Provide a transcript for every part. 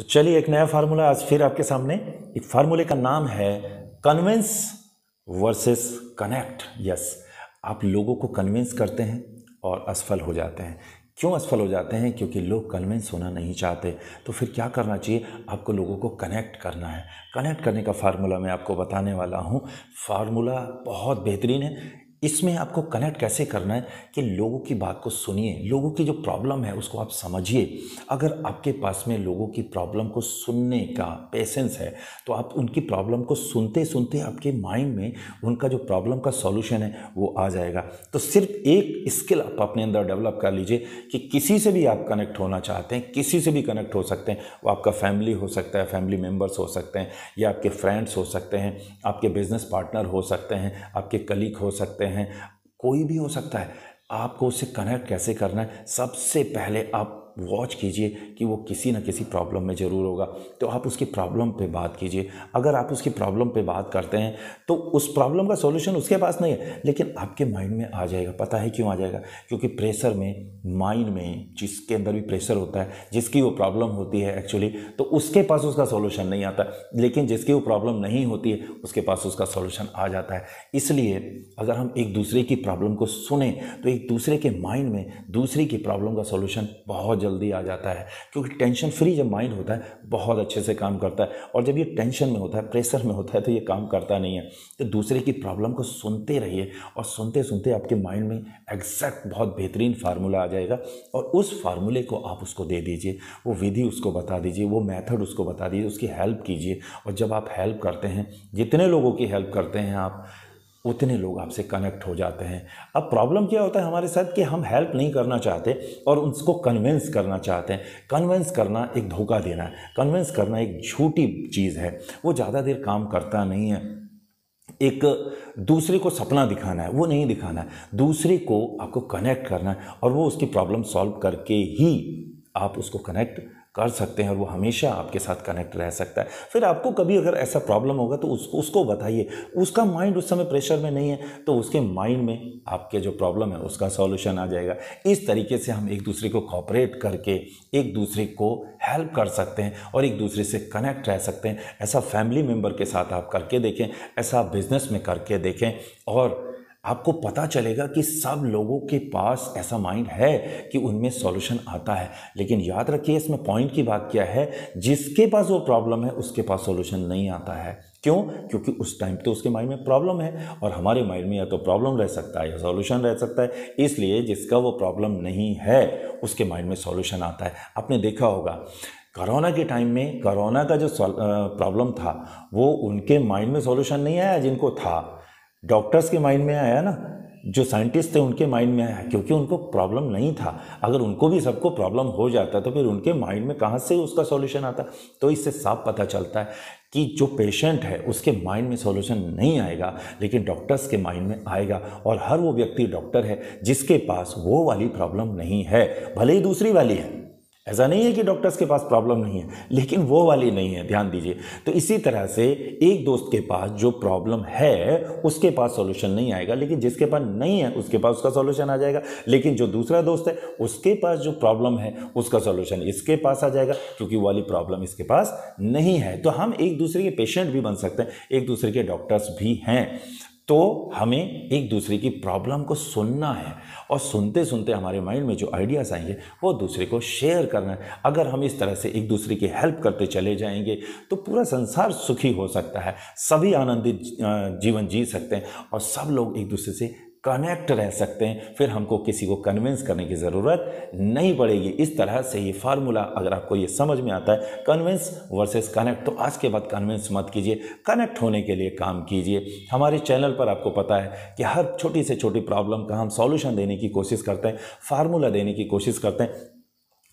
तो चलिए एक नया फार्मूला आज फिर आपके सामने एक फार्मूले का नाम है कन्विंस वर्सेस कनेक्ट यस आप लोगों को कन्विंस करते हैं और असफल हो जाते हैं क्यों असफल हो जाते हैं क्योंकि लोग कन्विंस होना नहीं चाहते तो फिर क्या करना चाहिए आपको लोगों को कनेक्ट करना है कनेक्ट करने का फार्मूला मैं आपको बताने वाला हूँ फार्मूला बहुत बेहतरीन है इसमें आपको कनेक्ट कैसे करना है कि लोगों की बात को सुनिए लोगों की जो प्रॉब्लम है उसको आप समझिए अगर आपके पास में लोगों की प्रॉब्लम को सुनने का पेशेंस है तो आप उनकी प्रॉब्लम को सुनते सुनते आपके माइंड में उनका जो प्रॉब्लम का सॉल्यूशन है वो आ जाएगा तो सिर्फ एक स्किल आप अपने अंदर डेवलप कर लीजिए कि किसी से भी आप कनेक्ट होना चाहते हैं किसी से भी कनेक्ट हो सकते हैं वो आपका फैमिली हो सकता है फैमिली मेम्बर्स हो सकते हैं या आपके फ्रेंड्स हो सकते हैं आपके बिजनेस पार्टनर हो सकते हैं आपके कलीग हो सकते हैं हैं कोई भी हो सकता है आपको उससे कनेक्ट कैसे करना है सबसे पहले आप वॉच कीजिए कि वो किसी न किसी प्रॉब्लम में ज़रूर होगा तो आप उसकी प्रॉब्लम पे बात कीजिए अगर आप उसकी प्रॉब्लम पे बात करते हैं तो उस प्रॉब्लम का सॉल्यूशन उसके पास नहीं है लेकिन आपके माइंड में आ जाएगा पता है क्यों आ जाएगा क्योंकि प्रेशर में माइंड में जिसके अंदर भी प्रेशर होता है जिसकी वो प्रॉब्लम होती है एक्चुअली तो उसके पास उसका सोल्यूशन नहीं आता लेकिन जिसकी वो प्रॉब्लम नहीं होती है उसके पास उसका सोल्यूशन आ जाता है इसलिए अगर हम एक दूसरे की प्रॉब्लम को सुने तो एक दूसरे के माइंड में दूसरे की प्रॉब्लम का सोल्यूशन बहुत जल्दी आ जाता है क्योंकि टेंशन फ्री जब माइंड होता है बहुत अच्छे से काम करता है और जब ये टेंशन में होता है प्रेशर में होता है तो ये काम करता नहीं है तो दूसरे की प्रॉब्लम को सुनते रहिए और सुनते सुनते आपके माइंड में एग्जैक्ट बहुत बेहतरीन फार्मूला आ जाएगा और उस फार्मूले को आप उसको दे दीजिए वो विधि उसको बता दीजिए वो मैथड उसको बता दीजिए उसकी हेल्प कीजिए और जब आप हेल्प करते हैं जितने लोगों की हेल्प करते हैं आप उतने लोग आपसे कनेक्ट हो जाते हैं अब प्रॉब्लम क्या होता है हमारे साथ कि हम हेल्प नहीं करना चाहते और उसको कन्विंस करना चाहते हैं कन्विंस करना एक धोखा देना है कन्विंस करना एक झूठी चीज़ है वो ज़्यादा देर काम करता नहीं है एक दूसरे को सपना दिखाना है वो नहीं दिखाना है दूसरे को आपको कनेक्ट करना है और वो उसकी प्रॉब्लम सॉल्व करके ही आप उसको कनेक्ट कर सकते हैं और वो हमेशा आपके साथ कनेक्ट रह सकता है फिर आपको कभी अगर ऐसा प्रॉब्लम होगा तो उसको उसको बताइए उसका माइंड उस समय प्रेशर में नहीं है तो उसके माइंड में आपके जो प्रॉब्लम है उसका सॉल्यूशन आ जाएगा इस तरीके से हम एक दूसरे को कॉपरेट करके एक दूसरे को हेल्प कर सकते हैं और एक दूसरे से कनेक्ट रह सकते हैं ऐसा फैमिली मेम्बर के साथ आप करके देखें ऐसा बिजनेस में करके देखें और आपको पता चलेगा कि सब लोगों के पास ऐसा माइंड है कि उनमें सॉल्यूशन आता है लेकिन याद रखिए इसमें पॉइंट की बात क्या है जिसके पास वो प्रॉब्लम है उसके पास सॉल्यूशन नहीं आता है क्यों क्योंकि उस टाइम तो उसके माइंड में प्रॉब्लम है और हमारे माइंड में या तो प्रॉब्लम रह सकता है या सॉल्यूशन रह सकता है इसलिए जिसका वो प्रॉब्लम नहीं है उसके माइंड में सॉल्यूशन आता है आपने देखा होगा करोना के टाइम में करोना का जो प्रॉब्लम था वो उनके माइंड में सॉल्यूशन नहीं आया जिनको था डॉक्टर्स के माइंड में आया ना जो साइंटिस्ट थे उनके माइंड में आया क्योंकि उनको प्रॉब्लम नहीं था अगर उनको भी सबको प्रॉब्लम हो जाता तो फिर उनके माइंड में कहाँ से उसका सॉल्यूशन आता तो इससे साफ पता चलता है कि जो पेशेंट है उसके माइंड में सॉल्यूशन नहीं आएगा लेकिन डॉक्टर्स के माइंड में आएगा और हर वो व्यक्ति डॉक्टर है जिसके पास वो वाली प्रॉब्लम नहीं है भले ही दूसरी वाली है ऐसा नहीं है कि डॉक्टर्स के पास प्रॉब्लम नहीं है लेकिन वो वाली नहीं है ध्यान दीजिए तो इसी तरह से एक दोस्त के पास जो प्रॉब्लम है उसके पास सॉल्यूशन नहीं आएगा लेकिन जिसके पास नहीं है उसके पास उसका सॉल्यूशन आ जाएगा लेकिन जो दूसरा दोस्त है उसके पास जो प्रॉब्लम है उसका सॉल्यूशन इसके पास आ जाएगा क्योंकि वो वाली प्रॉब्लम इसके पास नहीं है तो हम एक दूसरे के पेशेंट भी बन सकते हैं एक दूसरे के डॉक्टर्स भी हैं तो हमें एक दूसरे की प्रॉब्लम को सुनना है और सुनते सुनते हमारे माइंड में जो आइडियाज़ आएंगे वो दूसरे को शेयर करना है अगर हम इस तरह से एक दूसरे की हेल्प करते चले जाएंगे तो पूरा संसार सुखी हो सकता है सभी आनंदित जीवन जी सकते हैं और सब लोग एक दूसरे से कनेक्ट रह सकते हैं फिर हमको किसी को कन्विंस करने की ज़रूरत नहीं पड़ेगी इस तरह से ये फार्मूला अगर आपको ये समझ में आता है कन्विंस वर्सेस कनेक्ट तो आज के बाद कन्विंस मत कीजिए कनेक्ट होने के लिए काम कीजिए हमारे चैनल पर आपको पता है कि हर छोटी से छोटी प्रॉब्लम का हम सॉल्यूशन देने की कोशिश करते हैं फार्मूला देने की कोशिश करते हैं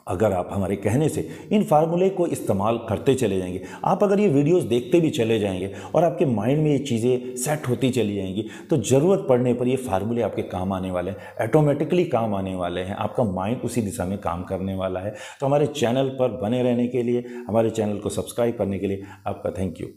अगर आप हमारे कहने से इन फार्मूले को इस्तेमाल करते चले जाएंगे आप अगर ये वीडियोस देखते भी चले जाएंगे और आपके माइंड में ये चीज़ें सेट होती चली जाएंगी तो ज़रूरत पड़ने पर ये फार्मूले आपके काम आने वाले हैं ऑटोमेटिकली काम आने वाले हैं आपका माइंड उसी दिशा में काम करने वाला है तो हमारे चैनल पर बने रहने के लिए हमारे चैनल को सब्सक्राइब करने के लिए आपका थैंक यू